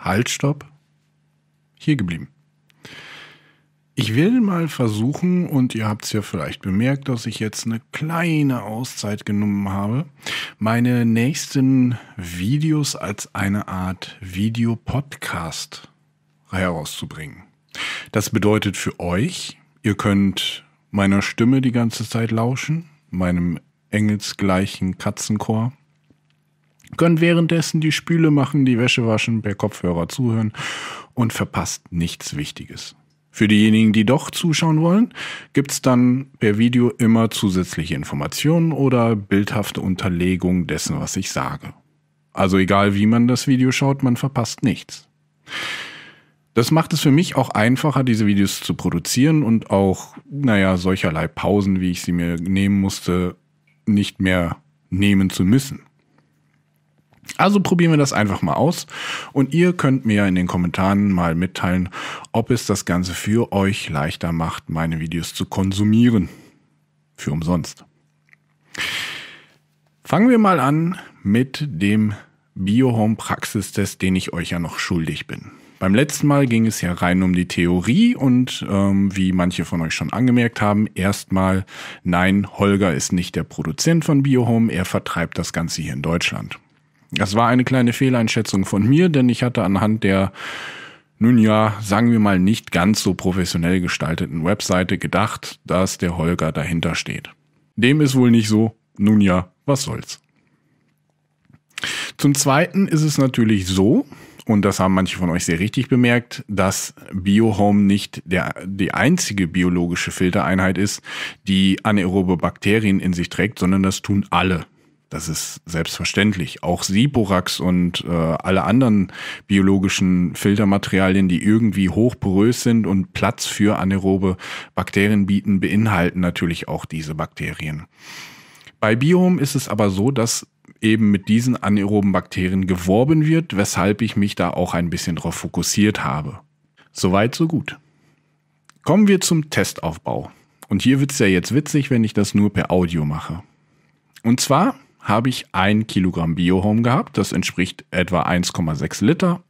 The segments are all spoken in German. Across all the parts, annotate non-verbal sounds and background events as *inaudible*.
Halt, stopp, hier geblieben. Ich will mal versuchen, und ihr habt es ja vielleicht bemerkt, dass ich jetzt eine kleine Auszeit genommen habe, meine nächsten Videos als eine Art Videopodcast herauszubringen. Das bedeutet für euch, ihr könnt meiner Stimme die ganze Zeit lauschen, meinem engelsgleichen Katzenchor können währenddessen die Spüle machen, die Wäsche waschen, per Kopfhörer zuhören und verpasst nichts Wichtiges. Für diejenigen, die doch zuschauen wollen, gibt's dann per Video immer zusätzliche Informationen oder bildhafte Unterlegung dessen, was ich sage. Also egal wie man das Video schaut, man verpasst nichts. Das macht es für mich auch einfacher, diese Videos zu produzieren und auch, naja, solcherlei Pausen, wie ich sie mir nehmen musste, nicht mehr nehmen zu müssen. Also probieren wir das einfach mal aus und ihr könnt mir in den Kommentaren mal mitteilen, ob es das Ganze für euch leichter macht, meine Videos zu konsumieren. Für umsonst. Fangen wir mal an mit dem Biohome Praxistest, den ich euch ja noch schuldig bin. Beim letzten Mal ging es ja rein um die Theorie und ähm, wie manche von euch schon angemerkt haben, erstmal, nein, Holger ist nicht der Produzent von Biohome, er vertreibt das Ganze hier in Deutschland. Das war eine kleine Fehleinschätzung von mir, denn ich hatte anhand der nun ja, sagen wir mal, nicht ganz so professionell gestalteten Webseite gedacht, dass der Holger dahinter steht. Dem ist wohl nicht so. Nun ja, was soll's. Zum Zweiten ist es natürlich so, und das haben manche von euch sehr richtig bemerkt, dass Biohome nicht der, die einzige biologische Filtereinheit ist, die anaerobe Bakterien in sich trägt, sondern das tun alle das ist selbstverständlich. Auch Siborax und äh, alle anderen biologischen Filtermaterialien, die irgendwie hochporös sind und Platz für anaerobe Bakterien bieten, beinhalten natürlich auch diese Bakterien. Bei Biom ist es aber so, dass eben mit diesen anaeroben Bakterien geworben wird, weshalb ich mich da auch ein bisschen drauf fokussiert habe. Soweit, so gut. Kommen wir zum Testaufbau. Und hier wird's ja jetzt witzig, wenn ich das nur per Audio mache. Und zwar habe ich ein Kilogramm Biohome gehabt. Das entspricht etwa 1,6 Liter.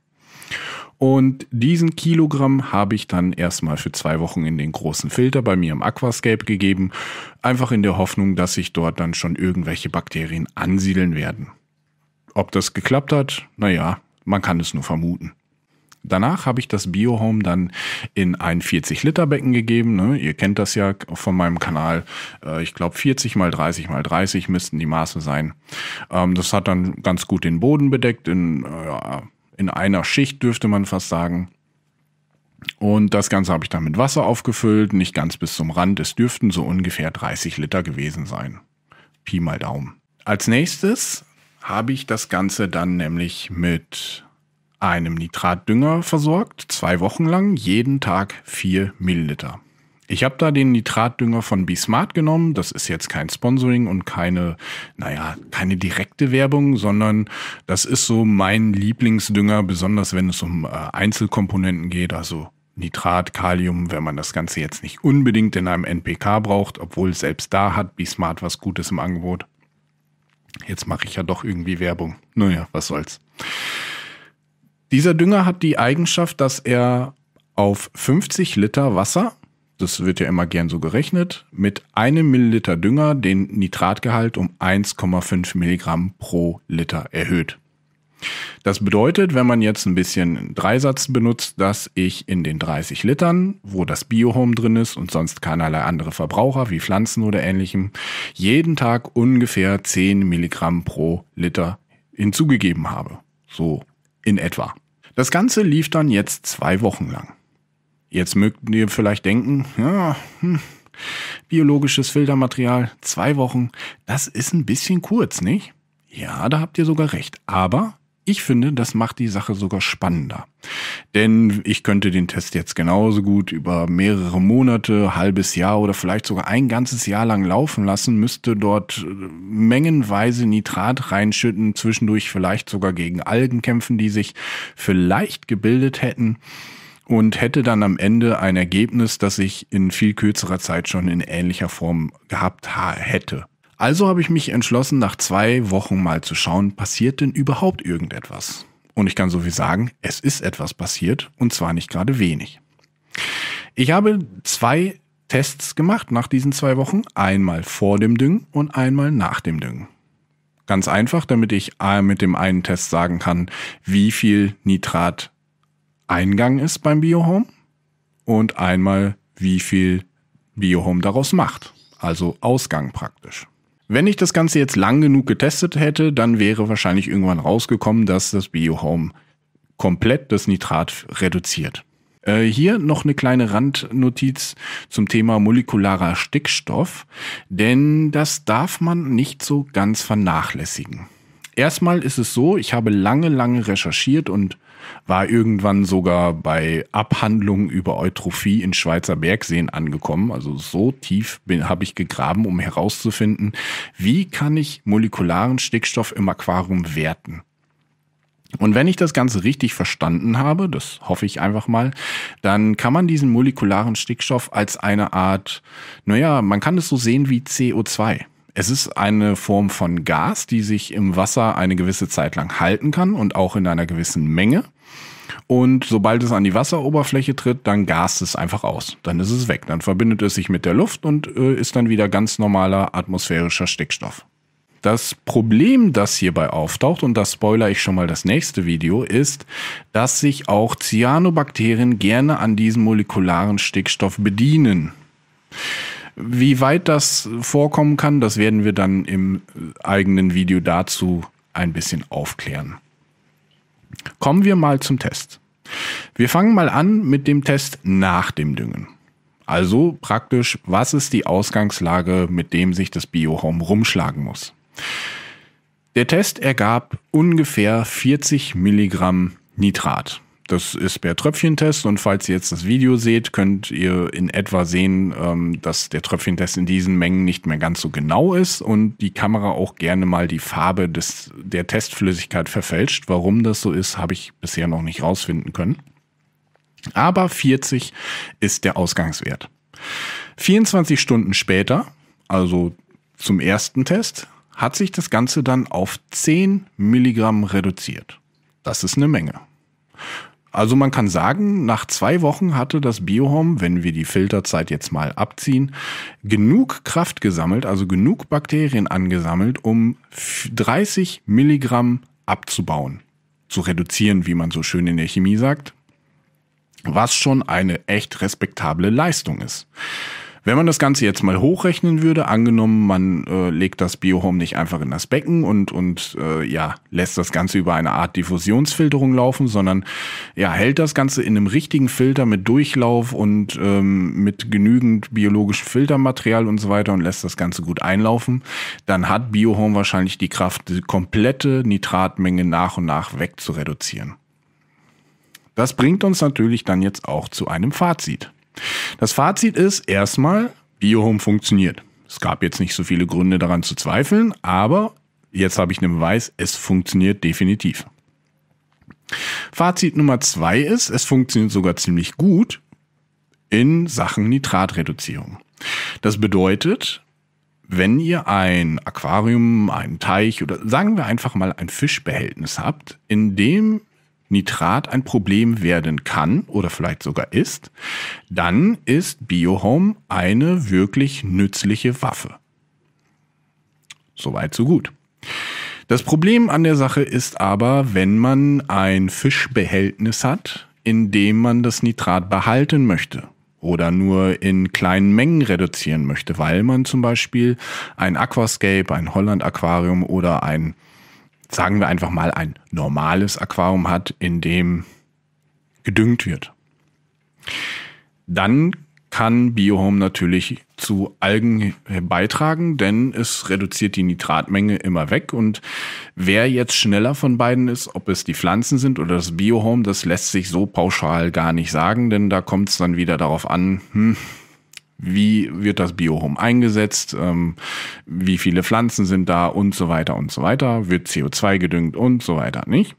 Und diesen Kilogramm habe ich dann erstmal für zwei Wochen in den großen Filter bei mir im Aquascape gegeben, einfach in der Hoffnung, dass sich dort dann schon irgendwelche Bakterien ansiedeln werden. Ob das geklappt hat, naja, man kann es nur vermuten. Danach habe ich das Biohome dann in ein 40-Liter-Becken gegeben. Ne? Ihr kennt das ja von meinem Kanal. Äh, ich glaube, 40 mal 30 mal 30 müssten die Maße sein. Ähm, das hat dann ganz gut den Boden bedeckt. In, äh, in einer Schicht dürfte man fast sagen. Und das Ganze habe ich dann mit Wasser aufgefüllt, nicht ganz bis zum Rand. Es dürften so ungefähr 30 Liter gewesen sein. Pi mal Daumen. Als nächstes habe ich das Ganze dann nämlich mit einem Nitratdünger versorgt, zwei Wochen lang, jeden Tag 4 Milliliter. Ich habe da den Nitratdünger von Bismart genommen. Das ist jetzt kein Sponsoring und keine, naja, keine direkte Werbung, sondern das ist so mein Lieblingsdünger, besonders wenn es um äh, Einzelkomponenten geht, also Nitrat, Kalium, wenn man das Ganze jetzt nicht unbedingt in einem NPK braucht, obwohl selbst da hat Bismart was Gutes im Angebot. Jetzt mache ich ja doch irgendwie Werbung. Naja, was soll's. Dieser Dünger hat die Eigenschaft, dass er auf 50 Liter Wasser, das wird ja immer gern so gerechnet, mit einem Milliliter Dünger den Nitratgehalt um 1,5 Milligramm pro Liter erhöht. Das bedeutet, wenn man jetzt ein bisschen Dreisatz benutzt, dass ich in den 30 Litern, wo das Biohome drin ist und sonst keinerlei andere Verbraucher wie Pflanzen oder ähnlichem, jeden Tag ungefähr 10 Milligramm pro Liter hinzugegeben habe. So in etwa. Das Ganze lief dann jetzt zwei Wochen lang. Jetzt mögt ihr vielleicht denken, ja, hm, biologisches Filtermaterial, zwei Wochen, das ist ein bisschen kurz, nicht? Ja, da habt ihr sogar recht. Aber ich finde, das macht die Sache sogar spannender. Denn ich könnte den Test jetzt genauso gut über mehrere Monate, halbes Jahr oder vielleicht sogar ein ganzes Jahr lang laufen lassen, müsste dort äh, mengenweise Nitrat reinschütten, zwischendurch vielleicht sogar gegen Algen kämpfen, die sich vielleicht gebildet hätten und hätte dann am Ende ein Ergebnis, das ich in viel kürzerer Zeit schon in ähnlicher Form gehabt hätte. Also habe ich mich entschlossen, nach zwei Wochen mal zu schauen, passiert denn überhaupt irgendetwas? Und ich kann so viel sagen, es ist etwas passiert und zwar nicht gerade wenig. Ich habe zwei Tests gemacht nach diesen zwei Wochen, einmal vor dem Düngen und einmal nach dem Düngen. Ganz einfach, damit ich mit dem einen Test sagen kann, wie viel Nitrat Eingang ist beim Biohome und einmal, wie viel Biohome daraus macht. Also Ausgang praktisch. Wenn ich das Ganze jetzt lang genug getestet hätte, dann wäre wahrscheinlich irgendwann rausgekommen, dass das Biohome komplett das Nitrat reduziert. Äh, hier noch eine kleine Randnotiz zum Thema molekularer Stickstoff, denn das darf man nicht so ganz vernachlässigen erstmal ist es so, ich habe lange, lange recherchiert und war irgendwann sogar bei Abhandlungen über Eutrophie in Schweizer Bergseen angekommen. Also so tief habe ich gegraben, um herauszufinden, wie kann ich molekularen Stickstoff im Aquarium werten. Und wenn ich das Ganze richtig verstanden habe, das hoffe ich einfach mal, dann kann man diesen molekularen Stickstoff als eine Art, naja, man kann es so sehen wie CO2. Es ist eine Form von Gas, die sich im Wasser eine gewisse Zeit lang halten kann und auch in einer gewissen Menge. Und sobald es an die Wasseroberfläche tritt, dann gast es einfach aus. Dann ist es weg. Dann verbindet es sich mit der Luft und äh, ist dann wieder ganz normaler atmosphärischer Stickstoff. Das Problem, das hierbei auftaucht, und das spoiler ich schon mal das nächste Video, ist, dass sich auch Cyanobakterien gerne an diesem molekularen Stickstoff bedienen. Wie weit das vorkommen kann, das werden wir dann im äh, eigenen Video dazu ein bisschen aufklären. Kommen wir mal zum Test. Wir fangen mal an mit dem Test nach dem Düngen. Also praktisch, was ist die Ausgangslage, mit dem sich das Biohome rumschlagen muss? Der Test ergab ungefähr 40 Milligramm Nitrat. Das ist der Tröpfchentest und falls ihr jetzt das Video seht, könnt ihr in etwa sehen, ähm, dass der Tröpfchentest in diesen Mengen nicht mehr ganz so genau ist und die Kamera auch gerne mal die Farbe des, der Testflüssigkeit verfälscht. Warum das so ist, habe ich bisher noch nicht rausfinden können. Aber 40 ist der Ausgangswert. 24 Stunden später, also zum ersten Test, hat sich das Ganze dann auf 10 Milligramm reduziert. Das ist eine Menge. Also man kann sagen, nach zwei Wochen hatte das Biohome, wenn wir die Filterzeit jetzt mal abziehen, genug Kraft gesammelt, also genug Bakterien angesammelt, um 30 Milligramm abzubauen, zu reduzieren, wie man so schön in der Chemie sagt, was schon eine echt respektable Leistung ist. Wenn man das Ganze jetzt mal hochrechnen würde, angenommen, man äh, legt das Biohome nicht einfach in das Becken und, und äh, ja, lässt das Ganze über eine Art Diffusionsfilterung laufen, sondern ja, hält das Ganze in einem richtigen Filter mit Durchlauf und ähm, mit genügend biologischem Filtermaterial und so weiter und lässt das Ganze gut einlaufen, dann hat Biohome wahrscheinlich die Kraft, die komplette Nitratmenge nach und nach wegzureduzieren. Das bringt uns natürlich dann jetzt auch zu einem Fazit. Das Fazit ist erstmal, Biohome funktioniert. Es gab jetzt nicht so viele Gründe daran zu zweifeln, aber jetzt habe ich einen Beweis, es funktioniert definitiv. Fazit Nummer zwei ist, es funktioniert sogar ziemlich gut in Sachen Nitratreduzierung. Das bedeutet, wenn ihr ein Aquarium, einen Teich oder sagen wir einfach mal ein Fischbehältnis habt, in dem Nitrat ein Problem werden kann oder vielleicht sogar ist, dann ist Biohome eine wirklich nützliche Waffe. Soweit, so gut. Das Problem an der Sache ist aber, wenn man ein Fischbehältnis hat, in dem man das Nitrat behalten möchte oder nur in kleinen Mengen reduzieren möchte, weil man zum Beispiel ein Aquascape, ein Holland Aquarium oder ein sagen wir einfach mal, ein normales Aquarium hat, in dem gedüngt wird. Dann kann Biohome natürlich zu Algen beitragen, denn es reduziert die Nitratmenge immer weg. Und wer jetzt schneller von beiden ist, ob es die Pflanzen sind oder das Biohome, das lässt sich so pauschal gar nicht sagen, denn da kommt es dann wieder darauf an, hm, wie wird das Biohome eingesetzt, ähm, wie viele Pflanzen sind da und so weiter und so weiter, wird CO2 gedüngt und so weiter, nicht?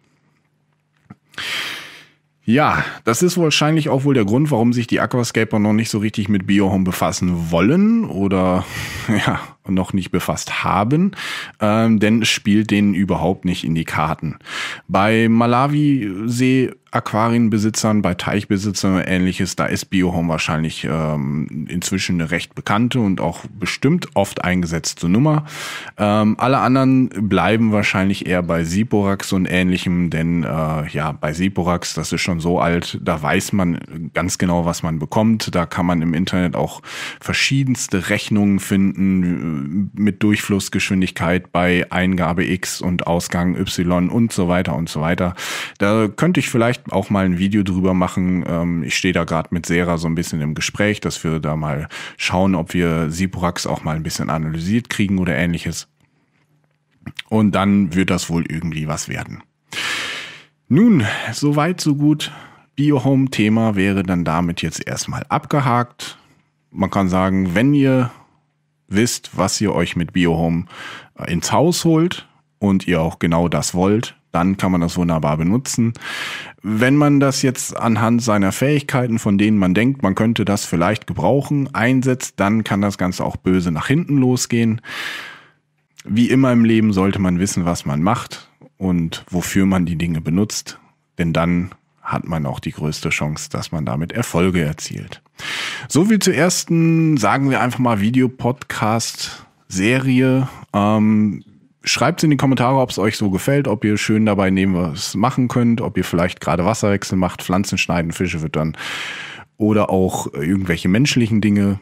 Ja, das ist wahrscheinlich auch wohl der Grund, warum sich die Aquascaper noch nicht so richtig mit Biohome befassen wollen oder *laughs* ja, noch nicht befasst haben, ähm, denn es spielt denen überhaupt nicht in die Karten. Bei Malawi-See Aquarienbesitzern, bei Teichbesitzern und ähnliches, da ist Biohome wahrscheinlich ähm, inzwischen eine recht bekannte und auch bestimmt oft eingesetzte Nummer. Ähm, alle anderen bleiben wahrscheinlich eher bei Siporax und ähnlichem, denn äh, ja, bei Siporax, das ist schon so alt, da weiß man ganz genau, was man bekommt. Da kann man im Internet auch verschiedenste Rechnungen finden, mit Durchflussgeschwindigkeit bei Eingabe X und Ausgang Y und so weiter und so weiter. Da könnte ich vielleicht auch mal ein Video drüber machen. Ähm, ich stehe da gerade mit Sera so ein bisschen im Gespräch, dass wir da mal schauen, ob wir Siporax auch mal ein bisschen analysiert kriegen oder ähnliches. Und dann wird das wohl irgendwie was werden. Nun, soweit, so gut. Biohome-Thema wäre dann damit jetzt erstmal abgehakt. Man kann sagen, wenn ihr wisst, was ihr euch mit Biohome äh, ins Haus holt und ihr auch genau das wollt, dann kann man das wunderbar benutzen. Wenn man das jetzt anhand seiner Fähigkeiten, von denen man denkt, man könnte das vielleicht gebrauchen, einsetzt, dann kann das Ganze auch böse nach hinten losgehen. Wie immer im Leben sollte man wissen, was man macht und wofür man die Dinge benutzt, denn dann hat man auch die größte Chance, dass man damit Erfolge erzielt. So wie zur ersten, sagen wir einfach mal, Videopodcast-Serie. Ähm, Schreibt in die Kommentare, ob es euch so gefällt, ob ihr schön dabei nehmen, was machen könnt, ob ihr vielleicht gerade Wasserwechsel macht, Pflanzen schneiden, Fische füttern oder auch irgendwelche menschlichen Dinge.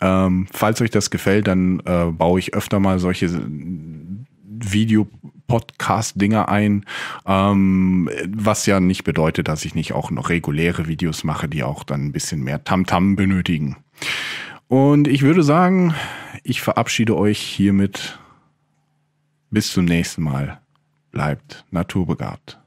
Ähm, falls euch das gefällt, dann äh, baue ich öfter mal solche Video Podcast-Dinger ein, ähm, was ja nicht bedeutet, dass ich nicht auch noch reguläre Videos mache, die auch dann ein bisschen mehr Tamtam -Tam benötigen. Und ich würde sagen, ich verabschiede euch hiermit. Bis zum nächsten Mal. Bleibt naturbegabt.